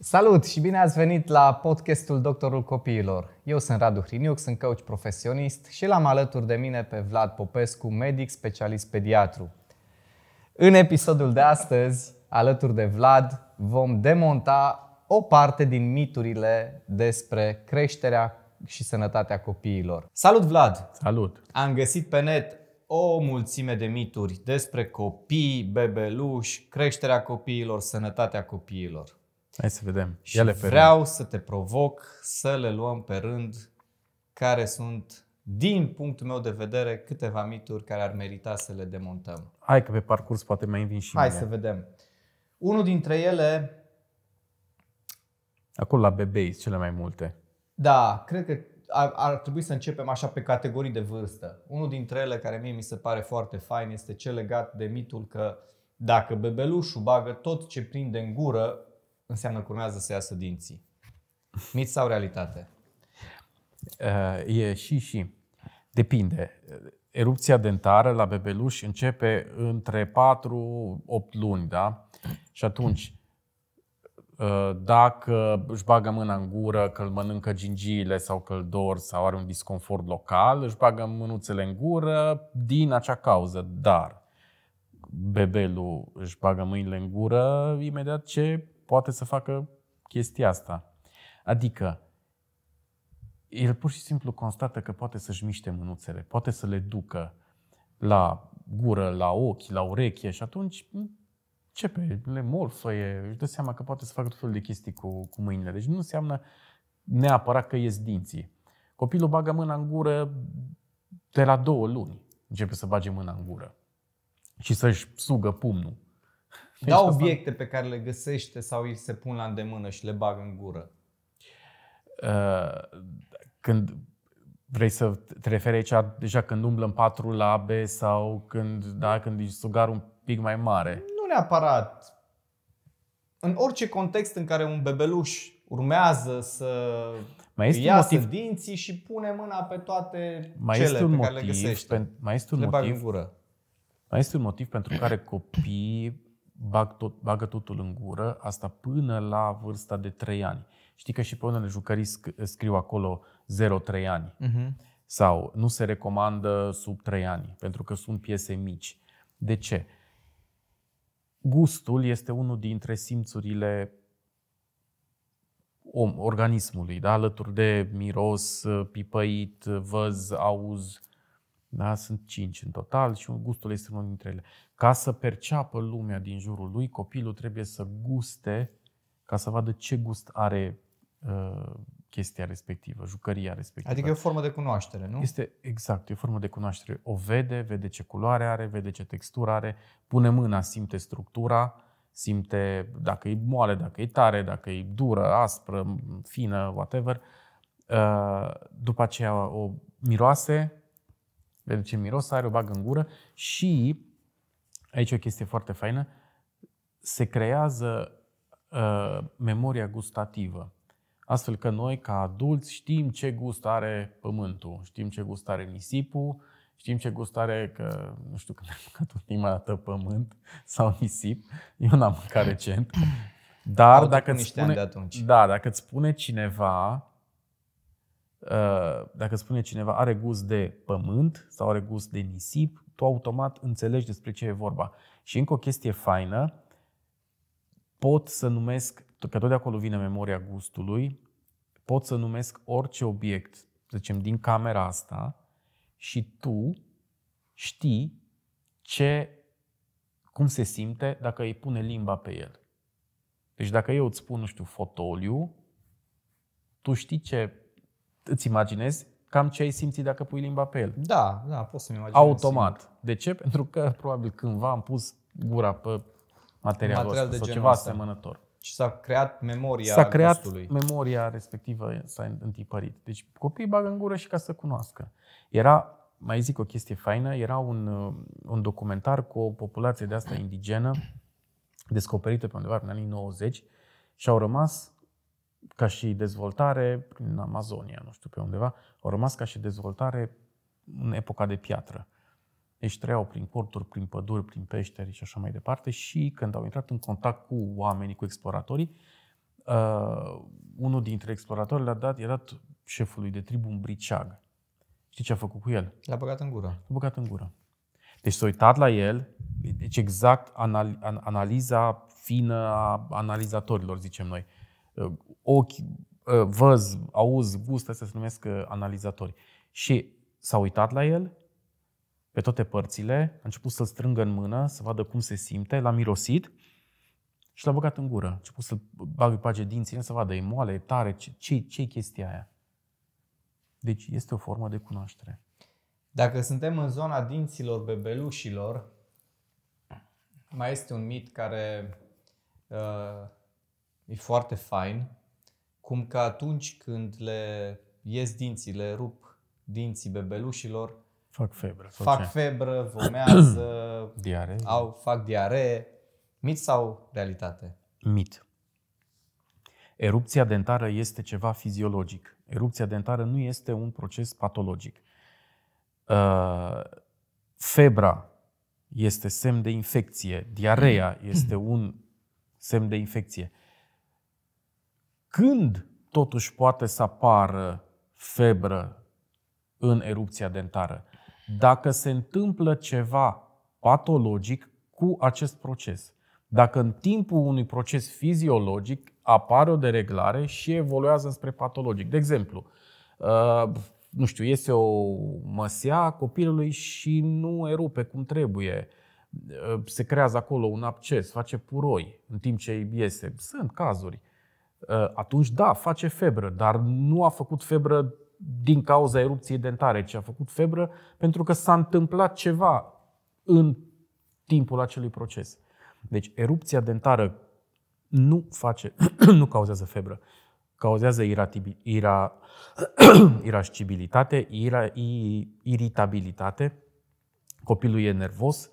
Salut și bine ați venit la podcastul Doctorul Copiilor. Eu sunt Radu Hriniuc, sunt coach profesionist și l-am alături de mine pe Vlad Popescu, medic specialist pediatru. În episodul de astăzi, alături de Vlad, vom demonta o parte din miturile despre creșterea și sănătatea copiilor. Salut Vlad! Salut! Am găsit pe net o mulțime de mituri despre copii, bebeluși, creșterea copiilor, sănătatea copiilor. Hai să vedem. Și pe vreau rând. să te provoc să le luăm pe rând care sunt, din punctul meu de vedere, câteva mituri care ar merita să le demontăm. Hai că pe parcurs poate mai vin și Hai mine. să vedem. Unul dintre ele... Acolo la bebei cele mai multe. Da, cred că ar, ar trebui să începem așa pe categorii de vârstă. Unul dintre ele care mie mi se pare foarte fain este cel legat de mitul că dacă bebelușul bagă tot ce prinde în gură, înseamnă că urmează să iasă dinții. Mit sau realitate? Uh, e și și. Depinde. Erupția dentară la bebeluș începe între 4-8 luni, da? Și atunci, uh, dacă își bagă mâna în gură, că îl mănâncă gingiile sau că îl dor sau are un disconfort local, își bagă mânuțele în gură din acea cauză. Dar bebelul își bagă mâinile în gură imediat ce poate să facă chestia asta. Adică, el pur și simplu constată că poate să-și miște mânuțele, poate să le ducă la gură, la ochi, la ureche și atunci începe, le molfăie, își dă seama că poate să facă tot felul de chestii cu, cu mâinile. Deci nu înseamnă neapărat că ies dinții. Copilul bagă mâna în gură de la două luni, începe să bage mâna în gură și să-și sugă pumnul. Da obiecte pe care le găsește sau îi se pun la îndemână și le bagă în gură? Uh, când vrei să te referi aici deja când umblă în patru labe sau când, da, când ești sugar un pic mai mare? Nu neapărat. În orice context în care un bebeluș urmează să mai este iasă motiv... dinții și pune mâna pe toate mai cele este un pe motiv, care le găsește. Pe, mai este un le motiv, în gură. Mai este un motiv pentru care copiii bag tot, bagă totul în gură, asta până la vârsta de 3 ani. Știi că și pe unele jucării scriu acolo 0-3 ani. Uh-huh. Sau nu se recomandă sub 3 ani, pentru că sunt piese mici. De ce? Gustul este unul dintre simțurile om, organismului, da? alături de miros, pipăit, văz, auz. Da? Sunt cinci în total și gustul este unul dintre ele. Ca să perceapă lumea din jurul lui, copilul trebuie să guste ca să vadă ce gust are uh, chestia respectivă, jucăria respectivă. Adică e o formă de cunoaștere, nu? Este exact, e o formă de cunoaștere. O vede, vede ce culoare are, vede ce textură are, pune mâna, simte structura, simte dacă e moale, dacă e tare, dacă e dură, aspră, fină, whatever. Uh, după aceea o miroase, vede ce miros are, o bagă în gură și Aici e o chestie foarte faină. Se creează uh, memoria gustativă. Astfel că noi, ca adulți, știm ce gust are pământul, știm ce gust are nisipul, știm ce gust are, că nu știu când am mâncat ultima dată pământ sau nisip, eu n-am mâncat recent, dar dacă îți spune, de atunci. Da, dacă îți spune cineva, ă, dacă spune cineva are gust de pământ sau are gust de nisip, tu automat înțelegi despre ce e vorba. Și încă o chestie faină, pot să numesc, că tot de acolo vine memoria gustului, pot să numesc orice obiect, să zicem, din camera asta și tu știi ce, cum se simte dacă îi pune limba pe el. Deci dacă eu îți spun, nu știu, fotoliu, tu știi ce, îți imaginezi cam ce ai simțit dacă pui limba pe el. Da, da, pot să-mi imaginez. Automat. Simt. De ce? Pentru că probabil cândva am pus gura pe materialul material ăsta de sau ceva asta. asemănător. Și s-a creat memoria S-a creat gustului. memoria respectivă, s-a întipărit. Deci copiii bagă în gură și ca să cunoască. Era, mai zic o chestie faină, era un, uh, un documentar cu o populație de asta indigenă, descoperită pe undeva în anii 90 și au rămas ca și dezvoltare, prin Amazonia, nu știu pe undeva, au rămas ca și dezvoltare în epoca de piatră. Deci trăiau prin porturi, prin păduri, prin peșteri și așa mai departe și când au intrat în contact cu oamenii, cu exploratorii, uh, unul dintre exploratori le-a dat, i-a dat șefului de tribu un briceag. Știi ce a făcut cu el? L-a băgat în gură. L-a băgat în gură. Deci s-a uitat la el, deci exact anal, analiza fină a analizatorilor, zicem noi. Uh, ochi, uh, văz, auz, gust, astea se numesc uh, analizatori. Și s-a uitat la el, pe toate părțile, a început să-l strângă în mână, să vadă cum se simte, l-a mirosit și l-a băgat în gură. A început să-l bagă page dinții, să vadă, e moale, e tare, ce, ce e chestia aia. Deci este o formă de cunoaștere. Dacă suntem în zona dinților bebelușilor, mai este un mit care uh, E foarte fain. Cum că atunci când le ies dinții, le rup dinții bebelușilor, fac febră, fac, fac febră vomează, diare. Da. au, fac diaree. Mit sau realitate? Mit. Erupția dentară este ceva fiziologic. Erupția dentară nu este un proces patologic. Uh, febra este semn de infecție, diarea este un semn de infecție. Când totuși poate să apară febră în erupția dentară? Dacă se întâmplă ceva patologic cu acest proces. Dacă în timpul unui proces fiziologic apare o dereglare și evoluează spre patologic. De exemplu, uh, nu știu, iese o măsea copilului și nu erupe cum trebuie. Uh, se creează acolo un absces, face puroi în timp ce iese. Sunt cazuri. Eh, atunci da, face febră, dar nu a făcut febră din cauza erupției dentare, ci a făcut febră pentru că s-a întâmplat ceva în timpul acelui proces. Deci erupția dentară nu face, nu cauzează febră, cauzează ira, irascibilitate, ira, iritabilitate, copilul e nervos,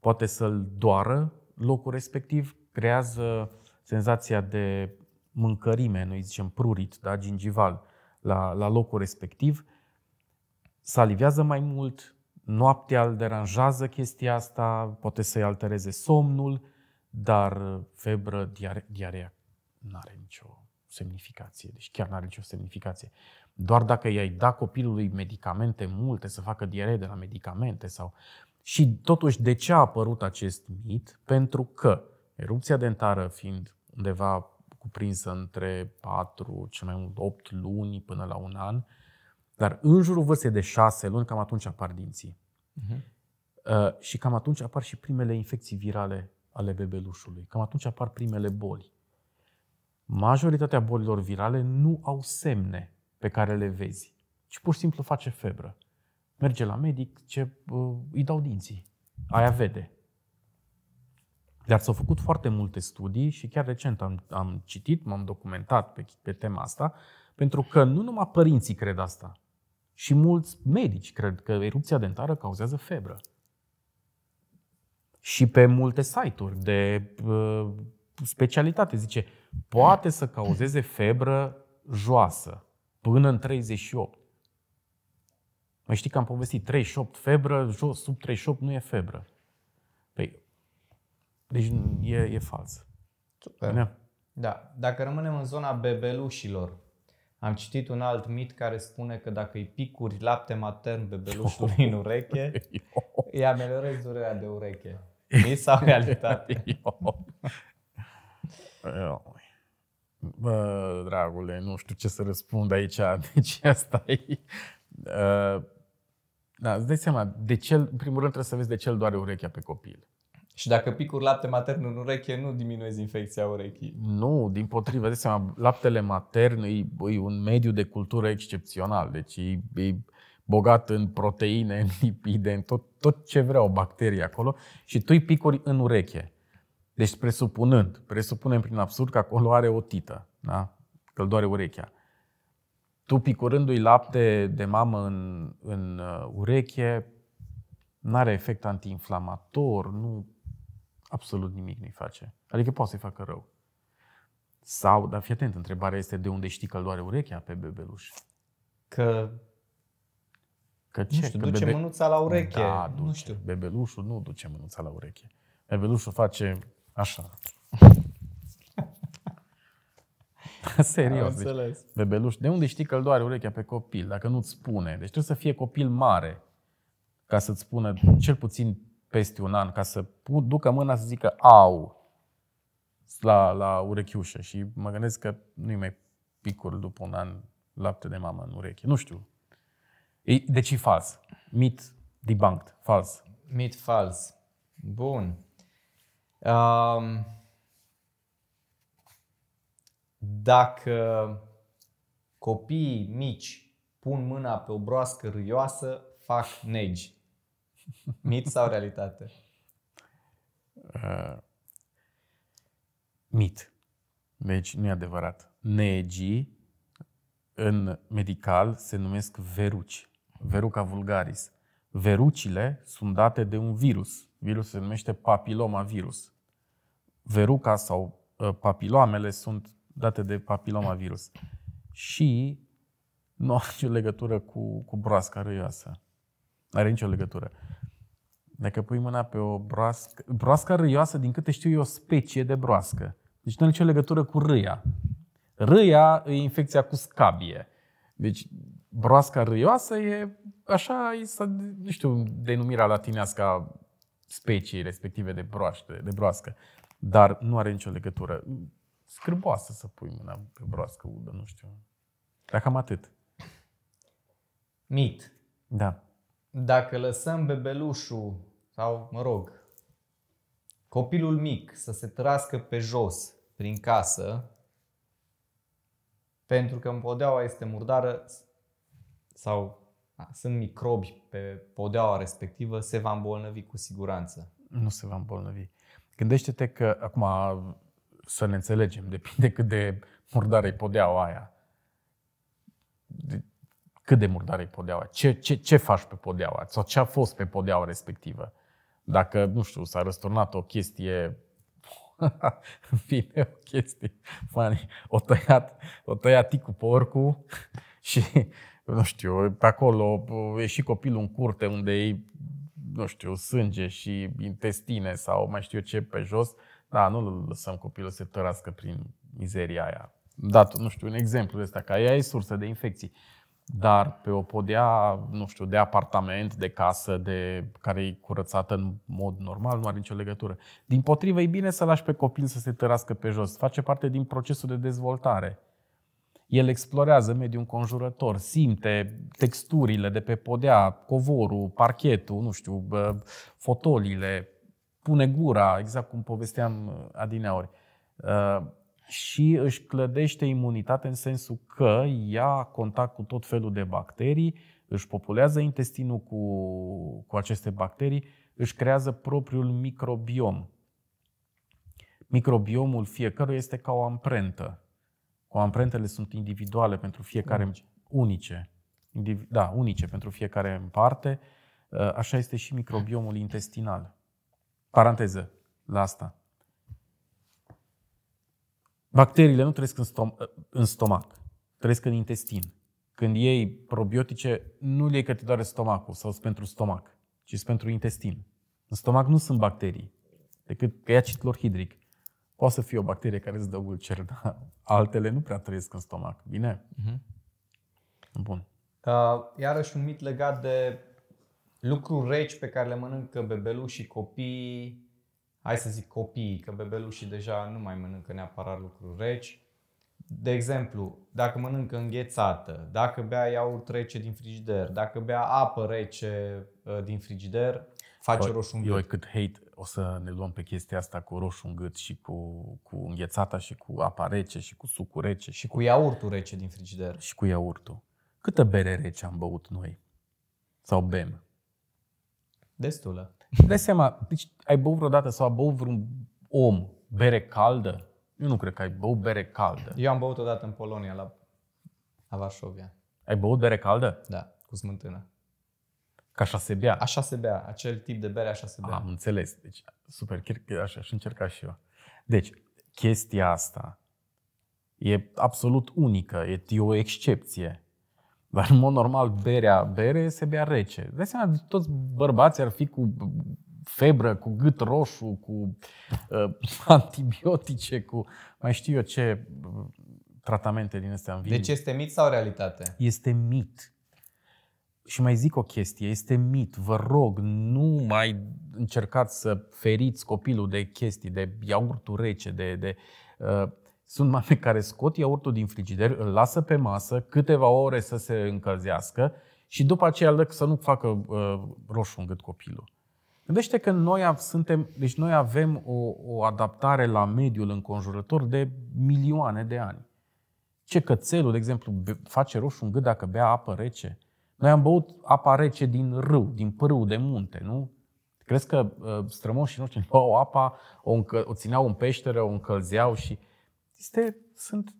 poate să-l doară locul respectiv, creează senzația de mâncărime, noi zicem prurit, da, gingival, la, la locul respectiv, salivează mai mult, noaptea îl deranjează chestia asta, poate să-i altereze somnul, dar febră, diare, diarea nu are nicio semnificație, deci chiar nu are nicio semnificație. Doar dacă i-ai da copilului medicamente multe, să facă diaree de la medicamente sau... Și totuși, de ce a apărut acest mit? Pentru că erupția dentară fiind undeva cuprinsă între 4, cel mai mult 8 luni până la un an, dar în jurul vârstei de 6 luni, cam atunci apar dinții. Uh-huh. Uh, și cam atunci apar și primele infecții virale ale bebelușului. Cam atunci apar primele boli. Majoritatea bolilor virale nu au semne pe care le vezi, ci pur și simplu face febră. Merge la medic, ce uh, îi dau dinții. Aia vede. Dar s-au făcut foarte multe studii și chiar recent am, am citit, m-am documentat pe, pe tema asta, pentru că nu numai părinții cred asta, și mulți medici cred că erupția dentară cauzează febră. Și pe multe site-uri de uh, specialitate zice, poate să cauzeze febră joasă până în 38. Mai știi că am povestit 38 febră, jos, sub 38 nu e febră. Deci mm. e, e fals. Super. Da. da. Dacă rămânem în zona bebelușilor, am citit un alt mit care spune că dacă îi picuri lapte matern bebelușului oh. în ureche, oh. îi ameliorezi durerea de ureche. Mi sau realitate? Bă, dragule, nu știu ce să răspund aici. Deci asta e... Ă, da, îți dai seama, de ce, în primul rând trebuie să vezi de ce îl doare urechea pe copil. Și dacă picuri lapte matern în ureche, nu diminuezi infecția urechii. Nu, din potrivă. De seama, laptele matern e, e un mediu de cultură excepțional. Deci e, e bogat în proteine, în lipide, în tot, tot ce o bacterie acolo și tu îi picuri în ureche. Deci presupunând, presupunem prin absurd că acolo are o tită, da? că îl doare urechea. Tu picurându-i lapte de mamă în, în uh, ureche, nu are efect antiinflamator, nu absolut nimic nu-i face. Adică poate să-i facă rău. Sau, dar fii atent, întrebarea este de unde știi că îl doare urechea pe bebeluș? Că Că ce? Nu știu, că duce bebe... mânuța la ureche. Da, duce. Nu știu. Bebelușul nu duce mânuța la ureche. Bebelușul face așa. Serios. Deci, bebeluș. De unde știi că îl doare urechea pe copil, dacă nu-ți spune? Deci trebuie să fie copil mare ca să-ți spună cel puțin peste un an ca să ducă mâna să zică au la, la urechiușă și mă gândesc că nu-i mai picuri după un an lapte de mamă în ureche. Nu știu. Deci e fals. Mit debunked. Fals. Mit fals. Bun. Um, dacă copiii mici pun mâna pe o broască râioasă, fac negi. Mit sau realitate? Uh, mit. Deci nu e adevărat. Negii în medical se numesc veruci. Veruca vulgaris. Verucile sunt date de un virus. Virusul se numește papiloma virus. Veruca sau uh, papiloamele sunt date de papiloma virus. Și nu are nicio legătură cu, cu broasca răioasă. Nu are nicio legătură. Dacă pui mâna pe o broască, broasca râioasă, din câte știu eu, o specie de broască. Deci nu are nicio legătură cu râia. Râia e infecția cu scabie. Deci broasca râioasă e așa, e, nu știu, denumirea latinească a speciei respective de, broaște, de broască. Dar nu are nicio legătură. Scârboasă să pui mâna pe broască udă, nu știu. Dar cam atât. Mit. Da. Dacă lăsăm bebelușul sau, mă rog, copilul mic să se trască pe jos prin casă pentru că în podeaua este murdară sau a, sunt microbi pe podeaua respectivă, se va îmbolnăvi cu siguranță. Nu se va îmbolnăvi. Gândește-te că, acum să ne înțelegem, depinde cât de murdară e podeaua aia. De, cât de murdară e podeaua? Ce, ce, ce faci pe podeaua? Sau ce a fost pe podeaua respectivă? Dacă, nu știu, s-a răsturnat o chestie vine o chestie, mani, o tăiat, o tăiat ticul pe și, nu știu, pe acolo e și copilul în curte unde e, nu știu, sânge și intestine sau mai știu ce pe jos, da, nu lăsăm copilul să se tărască prin mizeria aia. Dat, nu știu, un exemplu ăsta, că aia e sursă de infecții dar pe o podea, nu știu, de apartament, de casă, de care e curățată în mod normal, nu are nicio legătură. Din potrivă, e bine să lași pe copil să se tărască pe jos. Face parte din procesul de dezvoltare. El explorează mediul înconjurător, simte texturile de pe podea, covorul, parchetul, nu știu, fotolile, pune gura, exact cum povesteam uh, adineori. Uh, și își clădește imunitate în sensul că ia contact cu tot felul de bacterii, își populează intestinul cu, cu aceste bacterii, își creează propriul microbiom. Microbiomul fiecărui este ca o amprentă. O amprentele sunt individuale pentru fiecare unice. unice. Indiv- da, unice pentru fiecare în parte. Așa este și microbiomul intestinal. Paranteză la asta. Bacteriile nu trăiesc în, stom- în stomac, trăiesc în intestin. Când iei probiotice, nu le iei că te doare stomacul sau pentru stomac, ci pentru intestin. În stomac nu sunt bacterii, decât că e acid clorhidric. Poate să fie o bacterie care îți dă ulcer, dar altele nu prea trăiesc în stomac. Bine? Uh-huh. Bun. Uh, iarăși un mit legat de lucruri reci pe care le mănâncă bebelușii, copiii, hai să zic copiii, că bebelușii deja nu mai mănâncă neapărat lucruri reci. De exemplu, dacă mănâncă înghețată, dacă bea iaurt rece din frigider, dacă bea apă rece uh, din frigider, face roșu în gât. Eu cât hate o să ne luăm pe chestia asta cu roșu în gât și cu, cu înghețata și cu apa rece și cu sucul rece. Și cu, cu iaurtul rece din frigider. Și cu iaurtul. Câtă bere rece am băut noi? Sau bem? Destulă. Dai seama, deci ai băut vreodată sau a băut vreun om bere caldă? Eu nu cred că ai băut bere caldă. Eu am băut odată în Polonia, la, la Varșovia. Ai băut bere caldă? Da, cu smântână. Ca așa se bea. Așa se bea, acel tip de bere așa se bea. Am înțeles, deci super, chiar că așa aș încerca și eu. Deci, chestia asta e absolut unică, e, e o excepție. Dar în mod normal berea bere se bea rece. De seama, toți bărbații ar fi cu febră, cu gât roșu, cu uh, antibiotice, cu mai știu eu ce uh, tratamente din astea vin. Deci este mit sau realitate? Este mit. Și mai zic o chestie, este mit. Vă rog, nu mai încercați să feriți copilul de chestii, de iaurtul rece, de... de uh, sunt mame care scot iaurtul din frigider, îl lasă pe masă câteva ore să se încălzească și după aceea lăc să nu facă uh, roșu în gât copilul. Gândește că noi suntem, deci noi avem o, o adaptare la mediul înconjurător de milioane de ani. Ce cățelul, de exemplu, face roșu în gât dacă bea apă rece? Noi am băut apa rece din râu, din pârâu de munte, nu? Crezi că uh, strămoșii noștri luau apa, o, încă, o țineau în peșteră, o încălzeau și este, sunt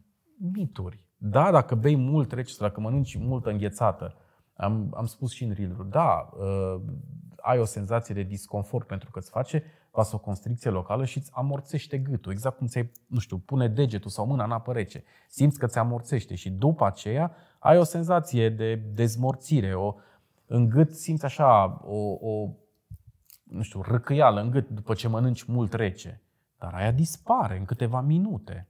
mituri. Da, dacă bei mult rece, dacă mănânci multă înghețată, am, am spus și în reel da, uh, ai o senzație de disconfort pentru că îți face vasoconstricție locală și îți amorțește gâtul, exact cum ți nu știu, pune degetul sau mâna în apă rece. Simți că ți amorțește și după aceea ai o senzație de dezmorțire, o, în gât simți așa o, o nu știu, răcăială în gât după ce mănânci mult rece. Dar aia dispare în câteva minute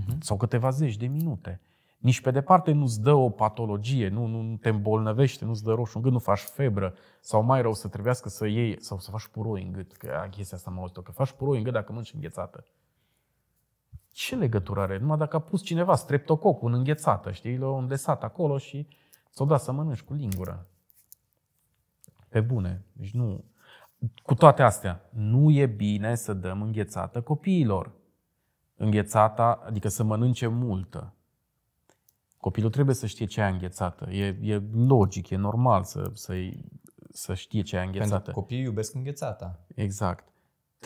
uh-huh. sau câteva zeci de minute. Nici pe departe nu-ți dă o patologie, nu, nu, te îmbolnăvește, nu-ți dă roșu în gât, nu faci febră sau mai rău să trebuiască să iei sau să faci puroi în gât, că chestia asta mă auzit că faci puroi în gât dacă mănânci înghețată. Ce legătură are? Numai dacă a pus cineva streptococul în înghețată, știi, l-a îndesat acolo și s o dat să mănânci cu lingură. Pe bune. Deci nu. Cu toate astea, nu e bine să dăm înghețată copiilor înghețata, adică să mănânce multă. Copilul trebuie să știe ce a înghețată. E, e logic, e normal să, să, să știe ce a înghețată. Pentru că copiii iubesc înghețata. Exact.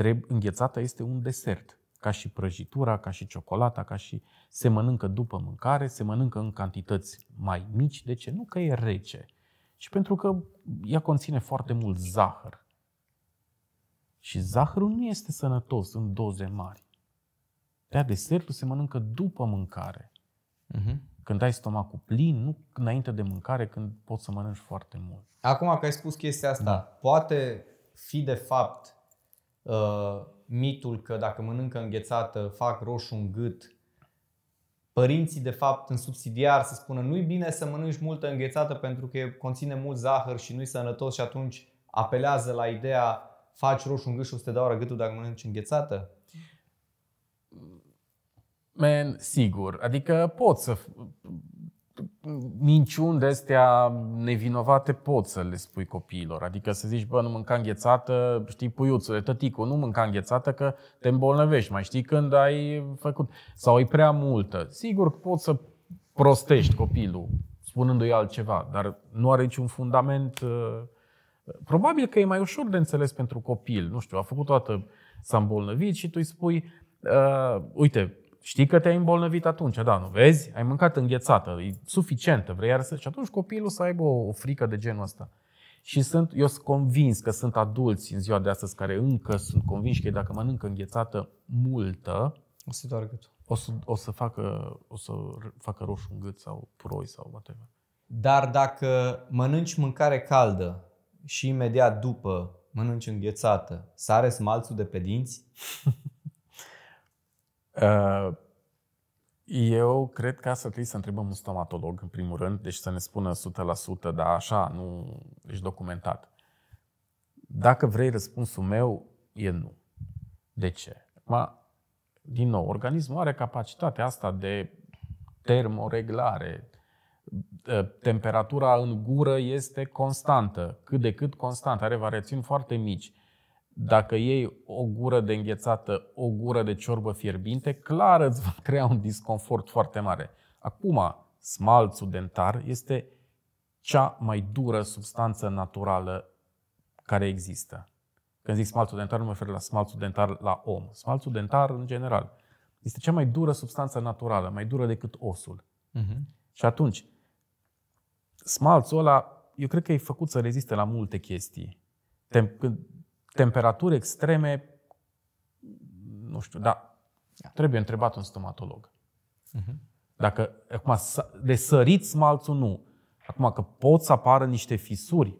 Treb- înghețata este un desert. Ca și prăjitura, ca și ciocolata, ca și se mănâncă după mâncare, se mănâncă în cantități mai mici. De ce? Nu că e rece, Și pentru că ea conține foarte mult zahăr. Și zahărul nu este sănătos în doze mari. Dar desertul se mănâncă după mâncare. Uh-huh. Când ai stomacul plin, nu înainte de mâncare, când poți să mănânci foarte mult. Acum că ai spus chestia asta, da. poate fi de fapt uh, mitul că dacă mănâncă înghețată, fac roșu în gât, părinții de fapt în subsidiar să spună nu-i bine să mănânci multă înghețată pentru că conține mult zahăr și nu-i sănătos și atunci apelează la ideea faci roșu în gât și o să te dau gâtul dacă mănânci înghețată? Man, sigur. Adică pot să... Minciuni de astea nevinovate pot să le spui copiilor. Adică să zici, bă, nu mânca înghețată, știi, puiuțule, tăticu, nu mânca înghețată că te îmbolnăvești. Mai știi când ai făcut. Sau e prea multă. Sigur, poți să prostești copilul spunându-i altceva, dar nu are niciun fundament. Uh, probabil că e mai ușor de înțeles pentru copil. Nu știu, a făcut toată, s-a îmbolnăvit și tu îi spui, uh, uite, știi că te-ai îmbolnăvit atunci, da, nu vezi? Ai mâncat înghețată, e suficientă, vrei iar să... Și atunci copilul să aibă o, o frică de genul ăsta. Și sunt, eu sunt convins că sunt adulți în ziua de astăzi care încă sunt convinși că dacă mănâncă înghețată multă, o să doar gât. O să, o să, facă, o să facă roșu în gât sau proi sau whatever. Dar dacă mănânci mâncare caldă și imediat după mănânci înghețată, sare smalțul de pe dinți? Uh, eu cred că asta trebuie să întrebăm un stomatolog, în primul rând, deci să ne spună 100%, dar așa, nu ești documentat. Dacă vrei, răspunsul meu e nu. De ce? Ma, din nou, organismul are capacitatea asta de termoreglare. Uh, temperatura în gură este constantă, cât de cât constantă, are variațiuni foarte mici. Da. Dacă iei o gură de înghețată, o gură de ciorbă fierbinte, clar îți va crea un disconfort foarte mare. Acum, smalțul dentar este cea mai dură substanță naturală care există. Când zic smalțul dentar, nu mă refer la smalțul dentar la om. Smalțul dentar, în general, este cea mai dură substanță naturală, mai dură decât osul. Uh-huh. Și atunci, smalțul ăla, eu cred că e făcut să reziste la multe chestii. când temperaturi extreme, nu știu, dar da. trebuie întrebat un stomatolog. Mhm. Dacă, acum, de sărit smalțul nu. Acum, că pot să apară niște fisuri,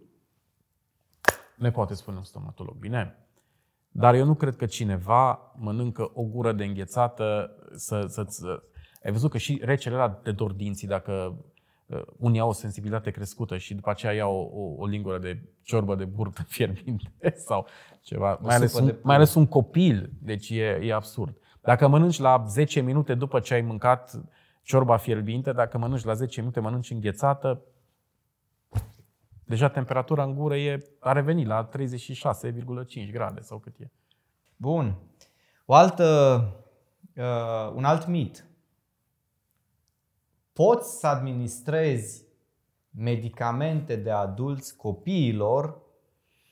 ne poate spune un stomatolog. Bine, dar eu nu cred că cineva mănâncă o gură de înghețată să, să, să... Ai văzut că și recele de dor dinții, dacă Uh, unii au o sensibilitate crescută și după aceea iau o, o, o lingură de ciorbă de burtă fierbinte sau ceva. Mai ales, un, mai ales un copil, deci e, e absurd. Dacă mănânci la 10 minute după ce ai mâncat ciorba fierbinte, dacă mănânci la 10 minute, mănânci înghețată, deja temperatura în gură e, a revenit la 36,5 grade sau cât e. Bun. O altă, uh, un alt mit poți să administrezi medicamente de adulți copiilor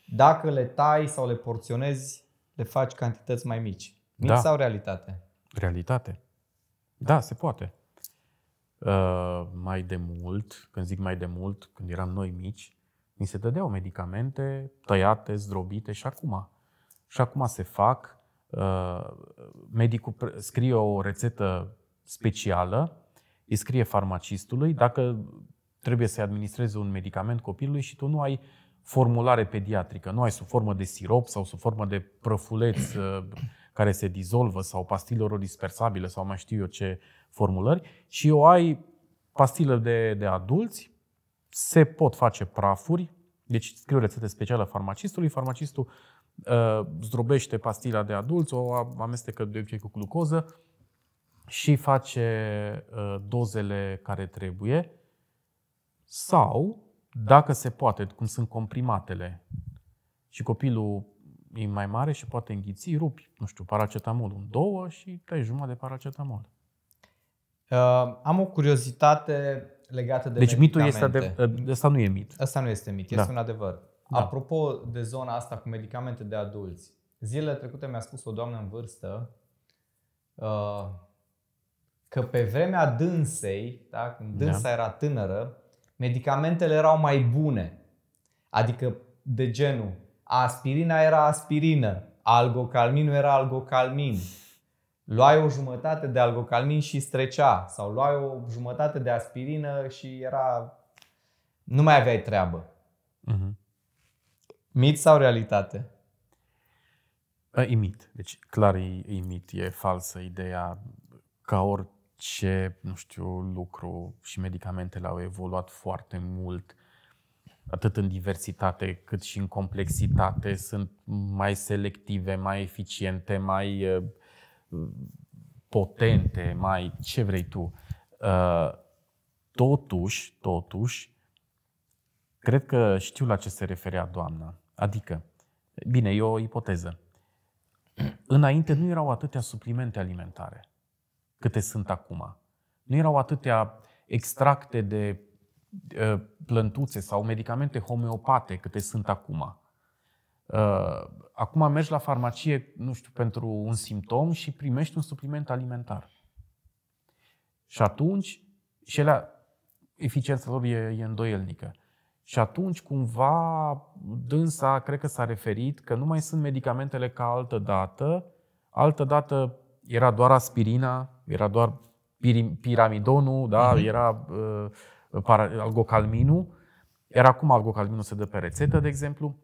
dacă le tai sau le porționezi, le faci cantități mai mici. Mit da. sau realitate? Realitate. Da, se poate. Uh, mai de mult, când zic mai de mult, când eram noi mici, mi se dădeau medicamente tăiate, zdrobite și acum. Și acum se fac. Uh, medicul scrie o rețetă specială îi scrie farmacistului dacă trebuie să-i administreze un medicament copilului și tu nu ai formulare pediatrică, nu ai sub formă de sirop sau sub formă de prăfuleț uh, care se dizolvă sau pastile dispersabile sau mai știu eu ce formulări, ci o ai pastilă de, de adulți, se pot face prafuri, deci scrie o rețetă specială farmacistului, farmacistul uh, zdrobește pastila de adulți, o amestecă de obicei cu glucoză, și face ă, dozele care trebuie sau, dacă se poate, cum sunt comprimatele și copilul e mai mare și poate înghiți, rupi, nu știu, paracetamolul în două și tai jumătate de paracetamol. Uh, am o curiozitate legată de Deci mitul este de, ă, ăsta nu e mit. Asta nu este mit, da. este da. un adevăr. Da. Apropo de zona asta cu medicamente de adulți, zilele trecute mi-a spus o doamnă în vârstă, uh, că pe vremea dânsei, da, când da. dânsa da. era tânără, medicamentele erau mai bune. Adică de genul, aspirina era aspirină, algocalminul era algocalmin. Luai o jumătate de algocalmin și strecea sau luai o jumătate de aspirină și era... Nu mai aveai treabă. Uh-huh. Mit sau realitate? E mit. Deci clar e, e mit, e falsă ideea ca ori ce, nu știu, lucru și medicamentele au evoluat foarte mult, atât în diversitate cât și în complexitate, sunt mai selective, mai eficiente, mai uh, potente, mai ce vrei tu. Uh, totuși, totuși, cred că știu la ce se referea doamna. Adică, bine, e o ipoteză. Înainte nu erau atâtea suplimente alimentare câte sunt acum. Nu erau atâtea extracte de uh, plântuțe sau medicamente homeopate câte sunt acum. Uh, acum mergi la farmacie, nu știu, pentru un simptom și primești un supliment alimentar. Și atunci, și elea, eficiența lor e, e îndoielnică. Și atunci, cumva, dânsa, cred că s-a referit că nu mai sunt medicamentele ca altă dată. Altă dată era doar aspirina, era doar piramidonul, da? Uh-huh. era uh, algocalminul, era acum algocalminul se dă pe rețetă, de exemplu.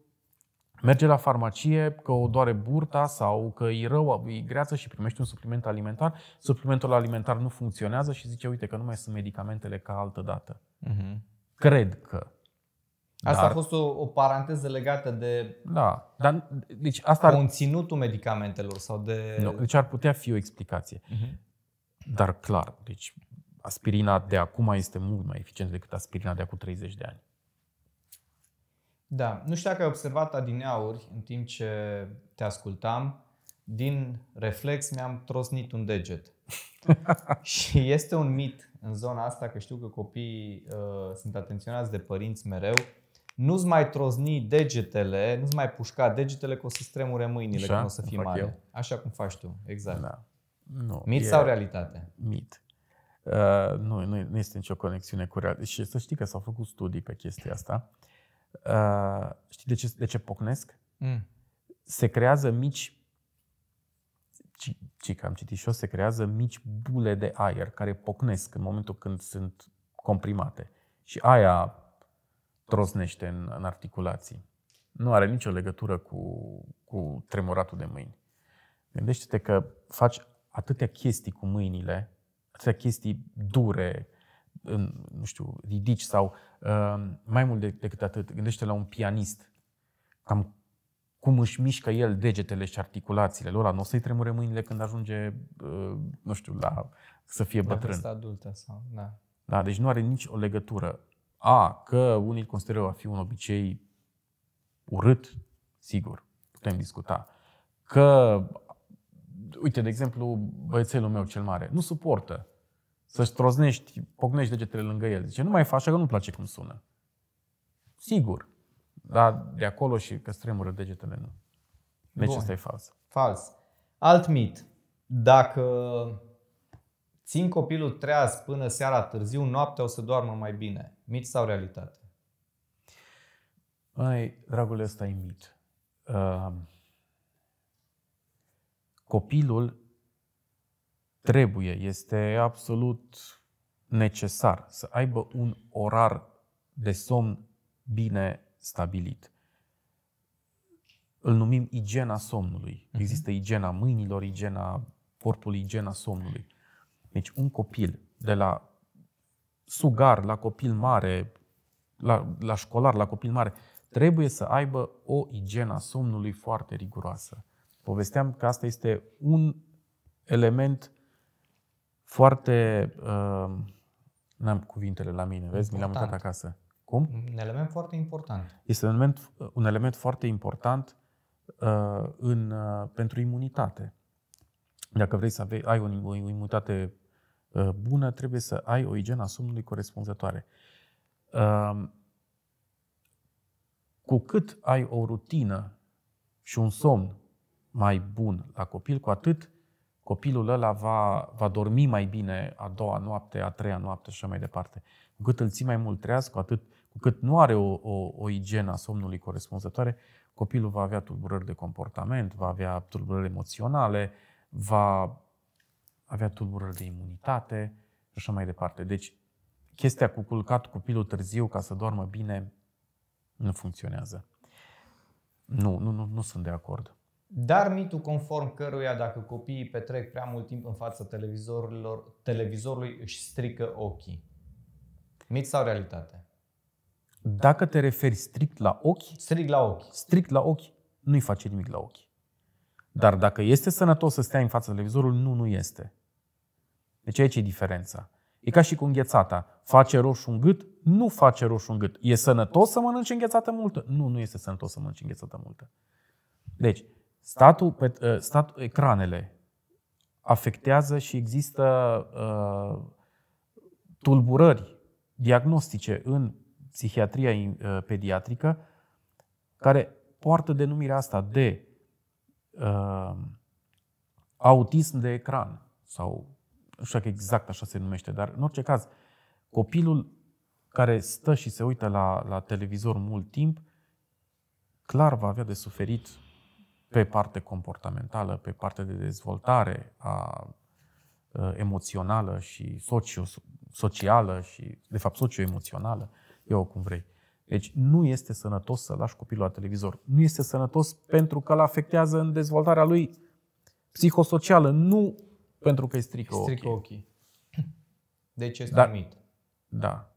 Merge la farmacie că o doare burta sau că e rău, e greață și primește un supliment alimentar. Suplimentul alimentar nu funcționează și zice, uite că nu mai sunt medicamentele ca altă dată. Uh-huh. Cred că. Asta dar, a fost o, o paranteză legată de da, dar, deci asta ar, conținutul medicamentelor sau de... Nu, deci ar putea fi o explicație. Uh-huh. Dar clar, deci aspirina de acum este mult mai eficientă decât aspirina de acum 30 de ani. Da, nu știu dacă ai observat adineauri în timp ce te ascultam, din reflex mi-am trosnit un deget. și este un mit în zona asta, că știu că copiii uh, sunt atenționați de părinți mereu, nu-ți mai trosni degetele, nu-ți mai pușca degetele că o să tremure mâinile Așa? când o să fii mare. Eu. Așa cum faci tu, exact. Da. Nu, mit e sau realitate? Mit. Uh, nu, nu, nu este nicio conexiune cu realitate. Și să știi că s-au făcut studii pe chestia asta. Uh, știi de ce, de ce pocnesc? Mm. Se creează mici ci, ci că am citit și eu, se creează mici bule de aer care pocnesc în momentul când sunt comprimate. Și aia trosnește în, în articulații. Nu are nicio legătură cu, cu tremuratul de mâini. Gândește-te că faci atâtea chestii cu mâinile, atâtea chestii dure, nu știu, ridici sau uh, mai mult decât atât, gândește la un pianist, cam cum își mișcă el degetele și articulațiile lor, nu o să-i tremure mâinile când ajunge, uh, nu știu, la, să fie bătrân. La adultă sau, da. Da, deci nu are nici o legătură. A, că unii consideră a fi un obicei urât, sigur, putem discuta. Că uite, de exemplu, băiețelul meu cel mare, nu suportă să-și troznești, pocnești degetele lângă el. Zice, nu mai faci, că nu-mi place cum sună. Sigur. Dar de acolo și că stremură degetele, nu. Deci Bun. asta e fals. Fals. Alt mit. Dacă țin copilul treaz până seara târziu, noaptea o să doarmă mai bine. Mit sau realitate? Mai dragul ăsta e mit. Uh, copilul trebuie, este absolut necesar să aibă un orar de somn bine stabilit. Îl numim igiena somnului. Mhm. Există igiena mâinilor, igiena corpului, igiena somnului. Deci un copil de la sugar la copil mare, la, la școlar la copil mare, trebuie să aibă o igiena somnului foarte riguroasă. Povesteam că asta este un element foarte... Uh, n-am cuvintele la mine, vezi? Important. Mi le-am uitat acasă. Cum? Un element foarte important. Este un element, un element foarte important uh, în, uh, pentru imunitate. Dacă vrei să ai o, imunitate uh, bună, trebuie să ai o igienă a somnului corespunzătoare. Uh, cu cât ai o rutină și un somn mai bun la copil, cu atât copilul ăla va, va dormi mai bine a doua noapte, a treia noapte și așa mai departe. Cu cât îl ții mai mult treaz, cu atât cu cât nu are o, o, o igienă a somnului corespunzătoare, copilul va avea tulburări de comportament, va avea tulburări emoționale, va avea tulburări de imunitate și așa mai departe. Deci, chestia cu culcat copilul târziu ca să doarmă bine nu funcționează. Nu, nu, nu, nu sunt de acord. Dar mitul conform căruia dacă copiii petrec prea mult timp în fața televizorilor, televizorului își strică ochii. Mit sau realitate? Dacă te referi strict la ochi, strict la ochi, strict la ochi, nu-i face nimic la ochi. Dar da. dacă este sănătos să stea în fața televizorului, nu, nu este. Deci aici e diferența. E ca și cu înghețata. Face roșu un gât? Nu face roșu un gât. E sănătos să mănânci înghețată multă? Nu, nu este sănătos să mănânci înghețată multă. Deci, Statul, pe, ă, stat, ecranele afectează și există uh, tulburări diagnostice în psihiatria ă, pediatrică care poartă denumirea asta de uh, autism de ecran sau nu știu exact așa se numește, dar în orice caz, copilul care stă și se uită la, la televizor mult timp, clar va avea de suferit pe parte comportamentală, pe parte de dezvoltare a, ă, emoțională și socio, socială și, de fapt, emoțională, eu cum vrei. Deci nu este sănătos să lași copilul la televizor. Nu este sănătos pentru că îl afectează în dezvoltarea lui psihosocială, nu pentru că îi strică, strică ochii. ochii. Deci este da, un mit. Da.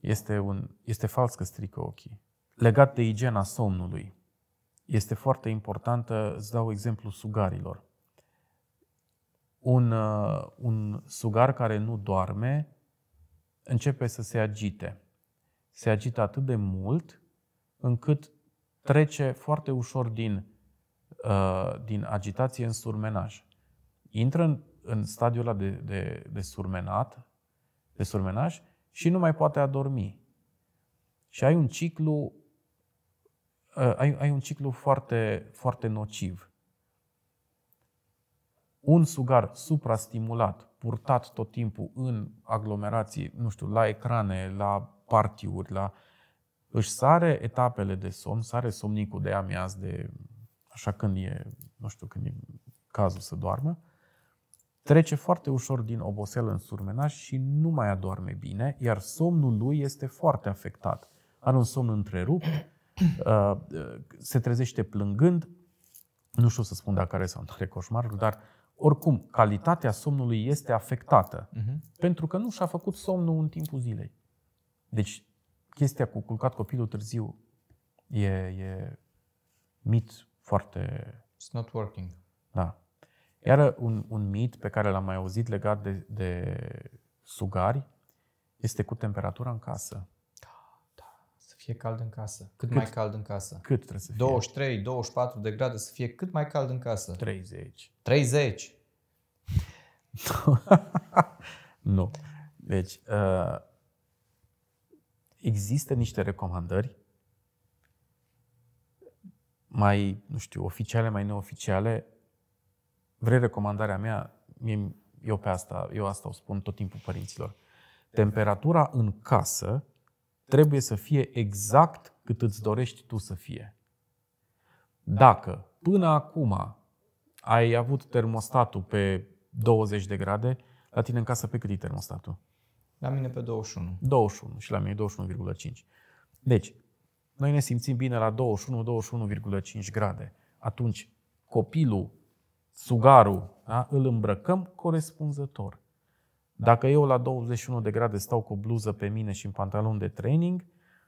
Este, un, este fals că strică ochii. Legat de igiena somnului este foarte importantă. Îți dau exemplu sugarilor. Un, uh, un sugar care nu doarme începe să se agite. Se agită atât de mult încât trece foarte ușor din, uh, din agitație în surmenaj. Intră în, în stadiul ăla de, de, de surmenat, de surmenaj și nu mai poate adormi. Și ai un ciclu Uh, ai, ai un ciclu foarte, foarte nociv. Un sugar suprastimulat, purtat tot timpul în aglomerații, nu știu, la ecrane, la partiuri, la... își sare etapele de somn, sare somnicul de amiaz, de așa când e, nu știu, când e cazul să doarmă, trece foarte ușor din obosel în surmenaj și nu mai adorme bine, iar somnul lui este foarte afectat. Are un somn întrerupt, Uh, se trezește plângând, nu știu să spun dacă are sau nu are coșmarul, dar oricum, calitatea somnului este afectată uh-huh. pentru că nu și-a făcut somnul în timpul zilei. Deci, chestia cu culcat copilul târziu e, e mit foarte... It's not working. Da. Iar un, un mit pe care l-am mai auzit legat de, de sugari este cu temperatura în casă fie cald în casă. Cât, cât mai cald în casă? Cât trebuie să fie? 23, 24 de grade să fie cât mai cald în casă. 30. 30. nu. Deci, uh, există niște recomandări mai, nu știu, oficiale, mai neoficiale. Vrei recomandarea mea? Eu pe asta, eu asta o spun tot timpul părinților. Temperatura în casă trebuie să fie exact cât îți dorești tu să fie. Dacă până acum ai avut termostatul pe 20 de grade, la tine în casă pe cât e termostatul? La mine pe 21. 21 și la mine 21,5. Deci, noi ne simțim bine la 21-21,5 grade. Atunci, copilul, sugarul, da, îl îmbrăcăm corespunzător. Da. Dacă eu la 21 de grade stau cu bluză pe mine și în pantalon de training,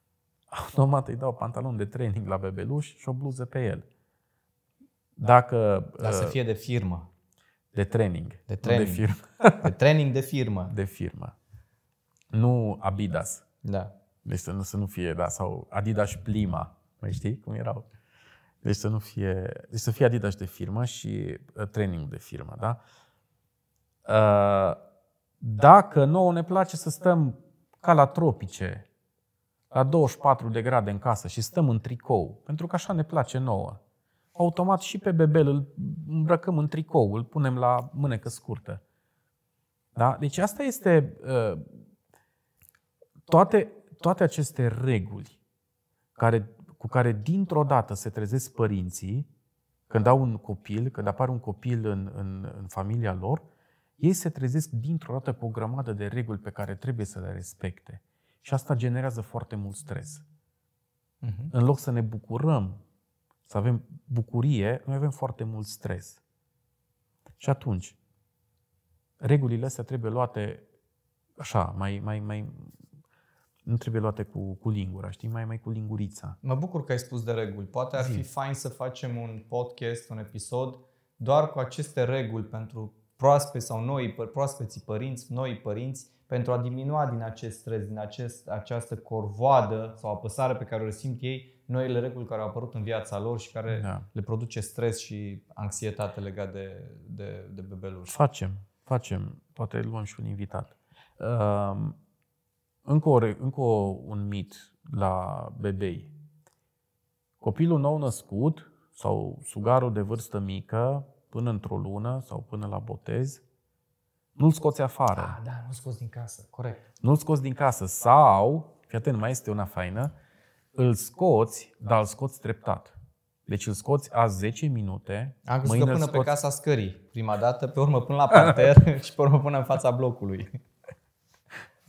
automat îi dau pantalon de training la bebeluș și o bluză pe el. Da. Dacă, Dar să uh, fie de firmă. De training. De training. De firmă. De training de firmă. De firmă. Nu Abidas. Da. Deci să nu, să nu fie, da, sau Adidas Plima. Mai știi cum erau? Deci să nu fie, deci să fie Adidas de firmă și uh, training de firmă, da? Uh, da. Dacă nouă ne place să stăm ca la tropice, la 24 de grade în casă și stăm în tricou, pentru că așa ne place nouă, automat și pe bebel îl îmbrăcăm în tricou, îl punem la mânecă scurtă. Da? Deci asta este ă, toate, toate aceste reguli care, cu care dintr-o dată se trezesc părinții când au un copil, când apare un copil în, în, în familia lor, ei se trezesc dintr-o dată cu o grămadă de reguli pe care trebuie să le respecte. Și asta generează foarte mult stres. Uh-huh. În loc să ne bucurăm, să avem bucurie, noi avem foarte mult stres. Și atunci, regulile astea trebuie luate așa, mai, mai, mai, nu trebuie luate cu, cu lingura, știi, mai, mai cu lingurița. Mă bucur că ai spus de reguli. Poate ar Zi. fi fain să facem un podcast, un episod, doar cu aceste reguli pentru proaspeți sau noi, proaspeții părinți, noi părinți, pentru a diminua din acest stres, din acest, această corvoadă sau apăsare pe care o simt ei, noile reguli care au apărut în viața lor și care da. le produce stres și anxietate legat de, de, de bebeluși. Facem, facem. Poate luăm și un invitat. Um, încă, o, încă un mit la bebei. Copilul nou născut sau sugarul de vârstă mică până într-o lună sau până la botez, nu-l scoți afară. Ah, da, nu-l scoți din casă, corect. Nu-l scoți din casă sau, fii atent, mai este una faină, îl scoți, da. dar îl scoți treptat. Deci îl scoți a 10 minute. Am crezut că până scoți... pe casa scării, prima dată, pe urmă până la parter și pe urmă până în fața blocului.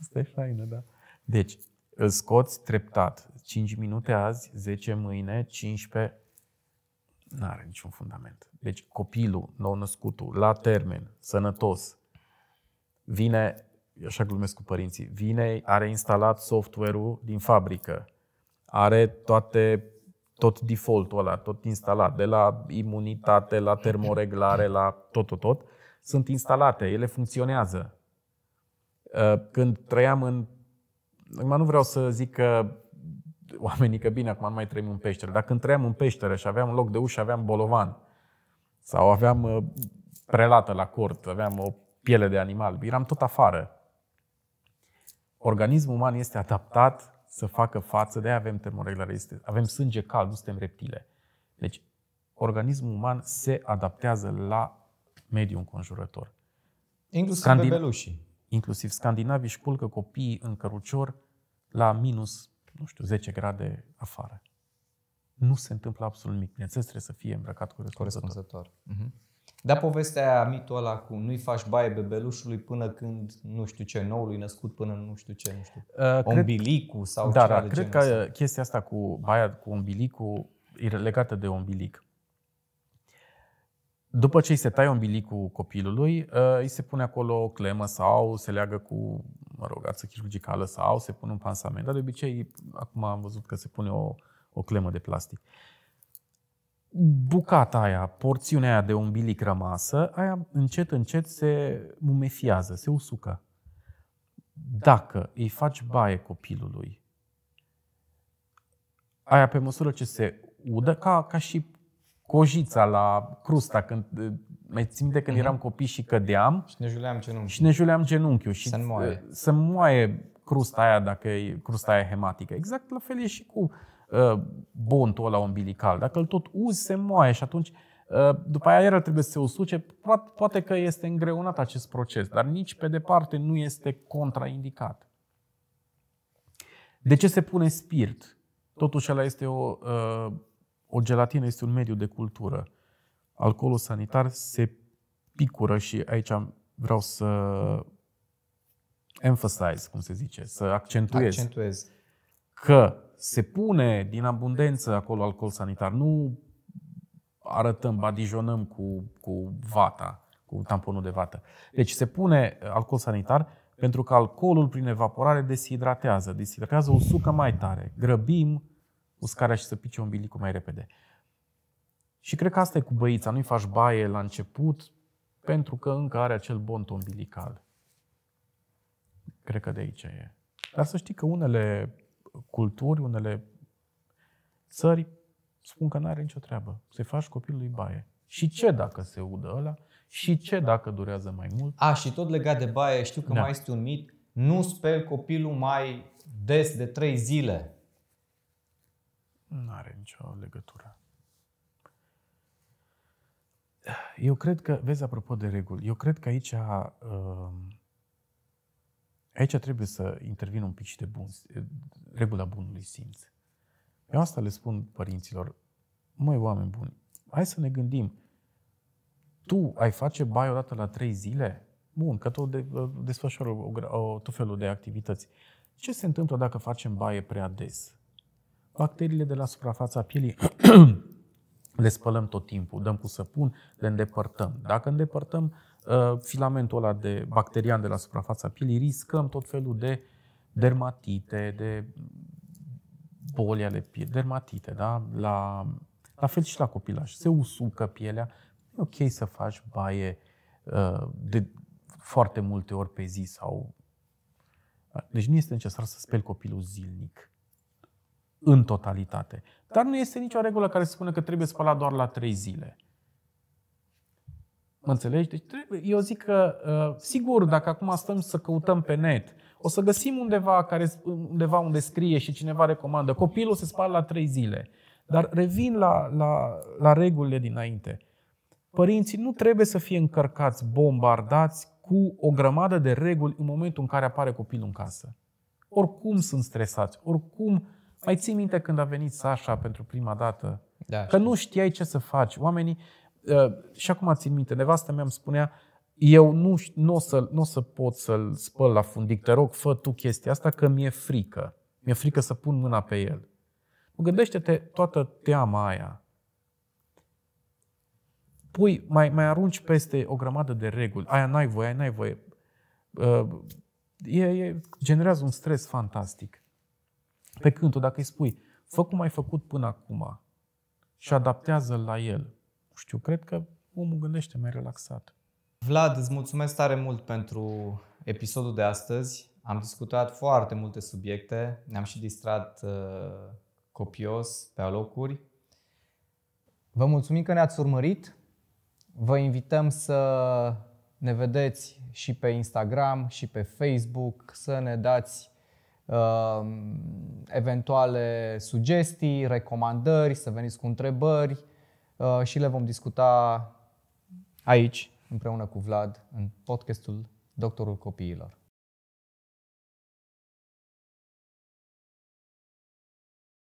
Asta e faină, da. Deci, îl scoți treptat. 5 minute azi, 10 mâine, 15 nu are niciun fundament. Deci copilul nou-născutul, la termen, sănătos, vine, eu așa glumesc cu părinții, vine, are instalat software-ul din fabrică, are toate, tot default-ul ăla, tot instalat, de la imunitate, la termoreglare, la tot, tot, tot, sunt instalate, ele funcționează. Ă, când trăiam în Acum nu vreau să zic că oamenii că bine, acum nu mai trăim în peșteră. Dacă când trăiam în peșteră și aveam loc de ușă, aveam bolovan sau aveam uh, prelată la cort, aveam o piele de animal, eram tot afară. Organismul uman este adaptat să facă față, de avem termoregulare, avem sânge cald, nu suntem reptile. Deci, organismul uman se adaptează la mediul înconjurător. Inclusiv Scandin... bebelușii. Inclusiv scandinavii își culcă copiii în cărucior la minus nu știu, 10 grade afară. Nu se întâmplă absolut nimic. Bineînțeles, trebuie să fie îmbrăcat cu corespunzător. Uh-huh. Da, povestea mitul ăla cu nu-i faci baie bebelușului până când nu știu ce, noului născut până nu știu ce, nu știu, uh, ombilicul sau da, da, cred că asta. chestia asta cu baia cu ombilicul e legată de ombilic. După ce îi se taie umbilicul copilului, uh, îi se pune acolo o clemă sau se leagă cu, mă rog, arță chirurgicală sau se pune un pansament. Dar de obicei, acum am văzut că se pune o, o clemă de plastic. Bucata aia, porțiunea aia de umbilic rămasă, aia încet, încet se mumefiază, se usucă. Dacă îi faci baie copilului, aia pe măsură ce se udă, ca, ca și cojița la crusta, când mai țin de când mhm. eram copii și cădeam. Și ne juleam genunchiul. Și ne juleam genunchiul. Și să moaie. Să moaie crusta aia, dacă e crusta aia hematică. Exact la fel e și cu uh, bontul ăla umbilical. Dacă îl tot uzi, se moaie și atunci uh, după aia era trebuie să se usuce. Poate că este îngreunat acest proces, dar nici pe departe nu este contraindicat. De ce se pune spirit? Totuși, ăla este o uh, o gelatină este un mediu de cultură. Alcoolul sanitar se picură și aici vreau să emphasize, cum se zice, să accentuez, accentuez. că se pune din abundență acolo alcool sanitar. Nu arătăm, badijonăm cu, cu vata, cu tamponul de vată. Deci se pune uh, alcool sanitar pentru că alcoolul prin evaporare deshidratează. Deshidratează o sucă mai tare. Grăbim uscarea și să pice umbilicul mai repede. Și cred că asta e cu băița, nu-i faci baie la început, pentru că încă are acel bont umbilical. Cred că de aici e. Dar să știi că unele culturi, unele țări spun că nu are nicio treabă. Să-i faci copilului baie. Și ce dacă se udă ăla? Și ce dacă durează mai mult? A, și tot legat de baie, știu că da. mai este un mit, nu speli copilul mai des de trei zile. Nu are nicio legătură. Eu cred că, vezi, apropo de reguli, eu cred că aici, uh, aici trebuie să intervină un pic și de bun, regula bunului simț. Eu asta le spun părinților, măi, oameni buni, hai să ne gândim, tu ai face bai odată la trei zile? Bun, că tu de, uh, desfășoară o, tot felul de activități. Ce se întâmplă dacă facem baie prea des? Bacteriile de la suprafața pielii le spălăm tot timpul, dăm cu săpun, le îndepărtăm. Dacă îndepărtăm uh, filamentul ăla de bacterian de la suprafața pielii, riscăm tot felul de dermatite, de boli ale pielii, dermatite, da? La, la fel și la copilaj. Se usucă pielea. E ok să faci baie uh, de foarte multe ori pe zi sau... Deci nu este necesar să speli copilul zilnic în totalitate. Dar nu este nicio regulă care să spună că trebuie spălat doar la trei zile. Mă înțelegi? Deci trebuie, eu zic că, uh, sigur, dacă acum stăm să căutăm pe net, o să găsim undeva, care, undeva unde scrie și cineva recomandă. Copilul se spală la trei zile. Dar revin la, la, la regulile dinainte. Părinții nu trebuie să fie încărcați, bombardați cu o grămadă de reguli în momentul în care apare copilul în casă. Oricum sunt stresați, oricum uh, mai ții minte când a venit Sasha pentru prima dată? Da, că nu știai ce să faci. Oamenii, uh, și acum țin minte, nevastă mea îmi spunea, eu nu, nu, o să, nu o să pot să-l spăl la fundic, te rog, fă tu chestia asta că mi-e frică. Mi-e frică să pun mâna pe el. Gândește-te toată teama aia. Pui, mai, mai arunci peste o grămadă de reguli. Aia n-ai voie, aia n-ai voie. Uh, e, e, generează un stres fantastic. Pe cântul dacă îi spui, fă cum ai făcut până acum și adaptează-l la el, știu, cred că omul gândește mai relaxat. Vlad, îți mulțumesc tare mult pentru episodul de astăzi. Am discutat foarte multe subiecte, ne-am și distrat uh, copios pe alocuri. Vă mulțumim că ne-ați urmărit. Vă invităm să ne vedeți și pe Instagram, și pe Facebook, să ne dați Ehm, eventuale sugestii, recomandări, să veniți cu întrebări uh, și le vom discuta aici, împreună cu Vlad, în podcastul Doctorul Copiilor.